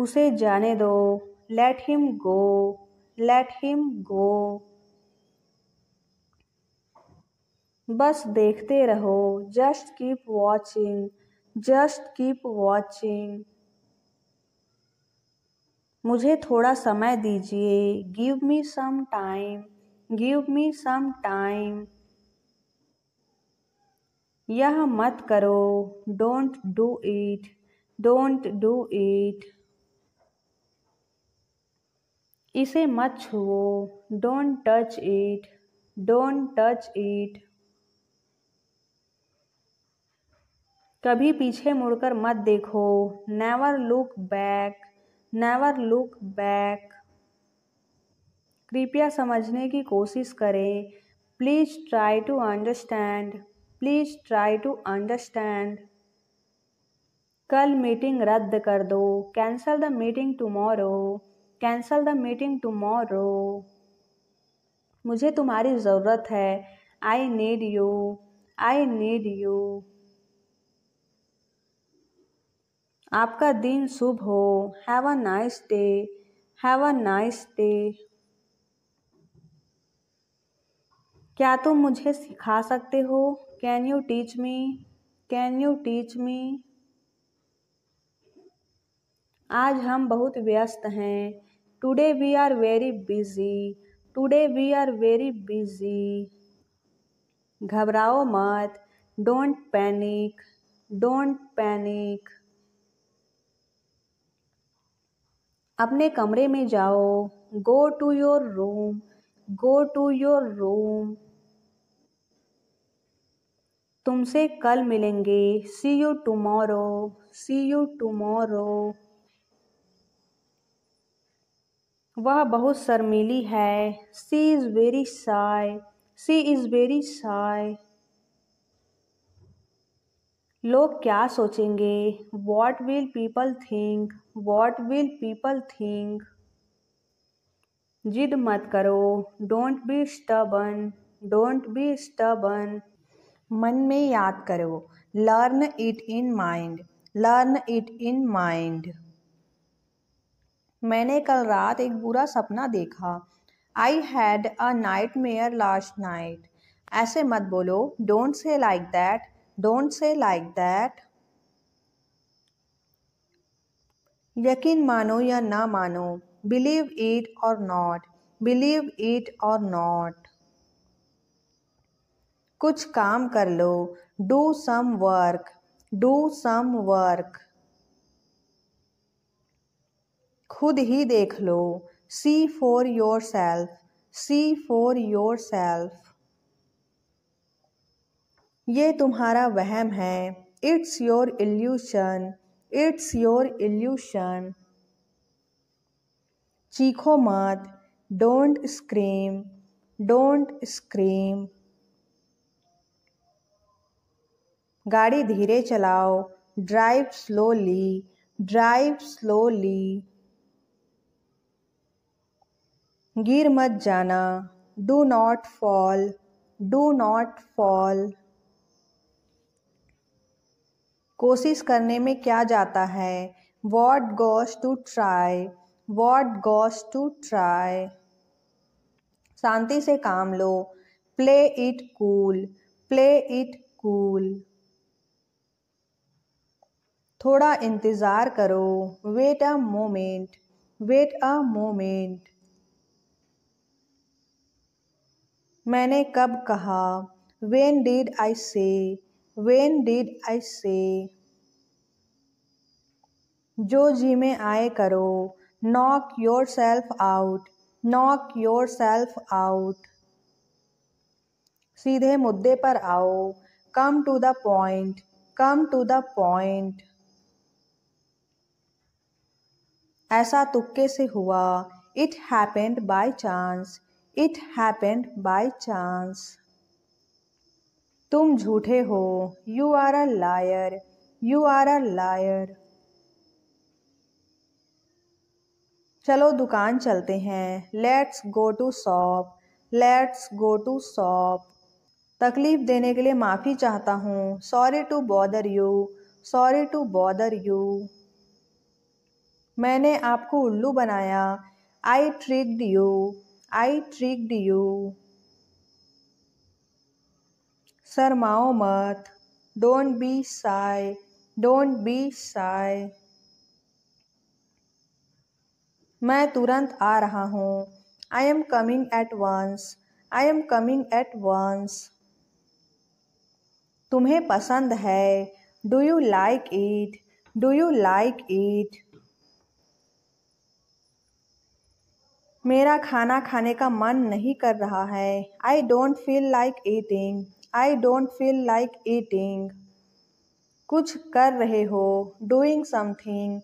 उसे जाने दो let him go let him go बस देखते रहो just keep watching just keep watching मुझे थोड़ा समय दीजिए give me some time give me some time यह मत करो don't do it don't do it इसे मत छुओ don't touch it don't touch it कभी पीछे मुड़कर मत देखो never look back never look back कृपया समझने की कोशिश करें please try to understand please try to understand कल मीटिंग रद्द कर दो cancel the meeting tomorrow cancel the meeting tomorrow मुझे तुम्हारी ज़रूरत है I need you I need you आपका दिन शुभ हो have a nice day have a nice day क्या तुम मुझे सिखा सकते हो can you teach me can you teach me आज हम बहुत व्यस्त हैं today we are very busy today we are very busy घबराओ मत डोंट पैनिक डोंट पैनिक अपने कमरे में जाओ go to your room go to your room तुमसे कल मिलेंगे see you tomorrow see you tomorrow वह बहुत शर्मीली है she is very shy she is very shy लोग क्या सोचेंगे what will people think what will people think जिद मत करो don't be stubborn don't be stubborn मन में याद करो learn it in mind learn it in mind मैंने कल रात एक बुरा सपना देखा I had a nightmare last night ऐसे मत बोलो don't say like that don't say like that यकीन मानो या ना मानो believe it or not believe it or not कुछ काम कर लो do some work do some work खुद ही देख लो see for yourself see for yourself ये तुम्हारा वहम है it's your illusion it's your illusion चीखो मत डोंट स्क्रीम डोंट स्क्रीम गाड़ी धीरे चलाओ ड्राइव स्लोली ड्राइव स्लोली गिर मत जाना do not fall do not fall कोशिश करने में क्या जाता है what goes to try what goes to try शांति से काम लो play it cool play it cool थोड़ा इंतज़ार करो wait a moment wait a moment मैंने कब कहा वेन डीड आई से वेन डिड आई से जो जी में आए करो knock yourself out knock yourself out सीधे मुद्दे पर आओ come to the point come to the point ऐसा तुक्के से हुआ it happened by chance it happened by chance तुम झूठे हो you are a liar you are a liar चलो दुकान चलते हैं let's go to shop let's go to shop तकलीफ़ देने के लिए माफ़ी चाहता हूँ sorry to bother you sorry to bother you मैंने आपको उल्लू बनाया I tricked you I tricked you शर्माओ मत don't be shy don't be shy मैं तुरंत आ रहा हूँ I am coming at once I am coming at once तुम्हें पसंद है do you like it do you like it मेरा खाना खाने का मन नहीं कर रहा है I don't feel like eating I don't feel like eating कुछ कर रहे हो डूइंग समथिंग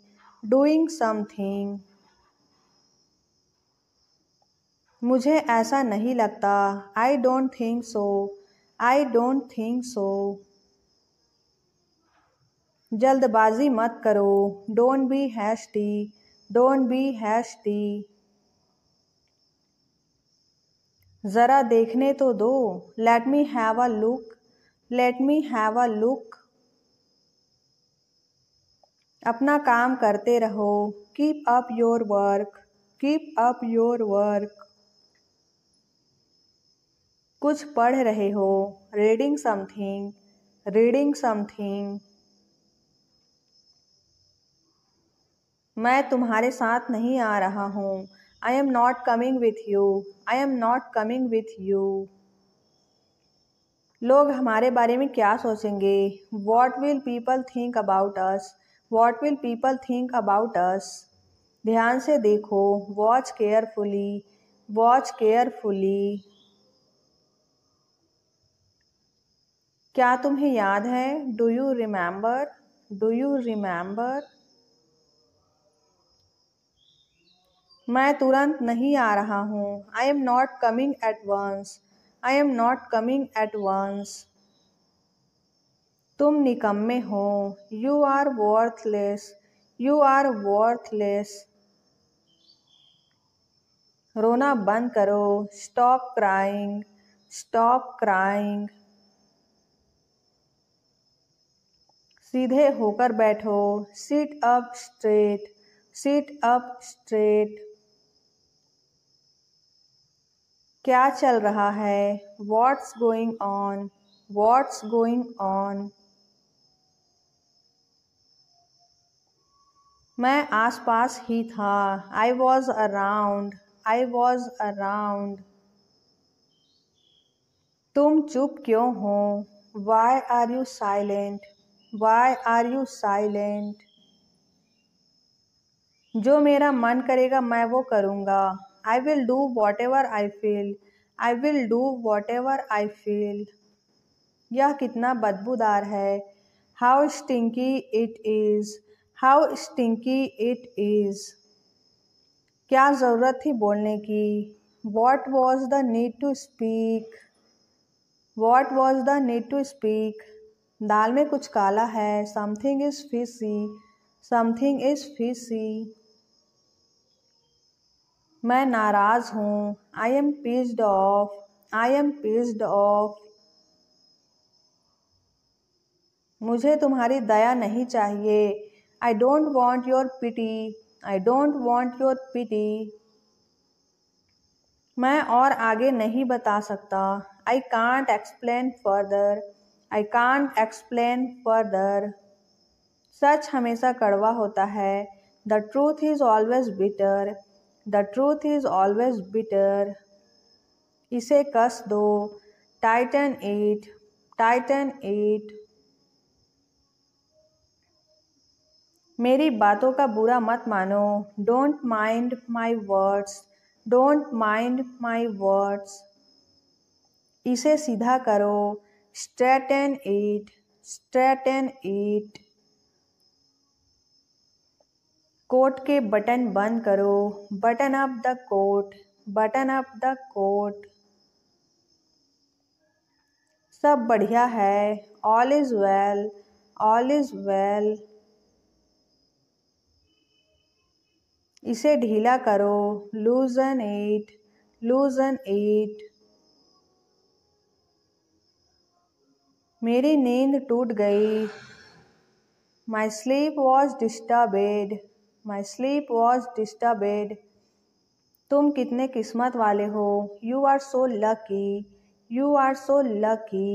डूइंग समथिंग मुझे ऐसा नहीं लगता I don't think so I don't think so जल्दबाजी मत करो don't be hasty don't be hasty ज़रा देखने तो दो let me have a look let me have a look अपना काम करते रहो keep up your work keep up your work कुछ पढ़ रहे हो रीडिंग समथिंग रीडिंग समथिंग मैं तुम्हारे साथ नहीं आ रहा हूँ I am not coming with you I am not coming with you लोग हमारे बारे में क्या सोचेंगे what will people think about us what will people think about us ध्यान से देखो वॉच केयरफुली वॉच केयरफुली क्या तुम्हें याद है do you remember do you remember मैं तुरंत नहीं आ रहा हूँ I am not coming at once I am not coming at once तुम निकम्मे हो you are worthless you are worthless रोना बंद करो स्टॉप क्राइंग स्टॉप क्राइंग सीधे होकर बैठो sit up straight sit up straight क्या चल रहा है what's going on what's going on मैं आसपास ही था I was around I was around तुम चुप क्यों हो why are you silent why are you silent जो मेरा मन करेगा मैं वो करूँगा I will do whatever I feel I will do whatever I feel यह कितना बदबूदार है how stinky it is how stinky it is क्या ज़रूरत थी बोलने की what was the need to speak what was the need to speak दाल में कुछ काला है something is fishy something is fishy मैं नाराज़ हूँ I am pissed off I am pissed off मुझे तुम्हारी दया नहीं चाहिए I don't want your pity I don't want your pity मैं और आगे नहीं बता सकता I can't explain further I can't explain further सच हमेशा कड़वा होता है the truth is always bitter the truth is always bitter इसे कस दो टाइटन एट टाइटन एट मेरी बातों का बुरा मत मानो don't mind my words don't mind my words इसे सीधा करो straighten it straighten it coat के बटन बंद करो button up the coat button up the coat सब बढ़िया है all is well all is well इसे ढीला करो loosen it loosen it मेरी नींद टूट गई my sleep was disturbed my sleep was disturbed तुम कितने किस्मत वाले हो you are so lucky you are so lucky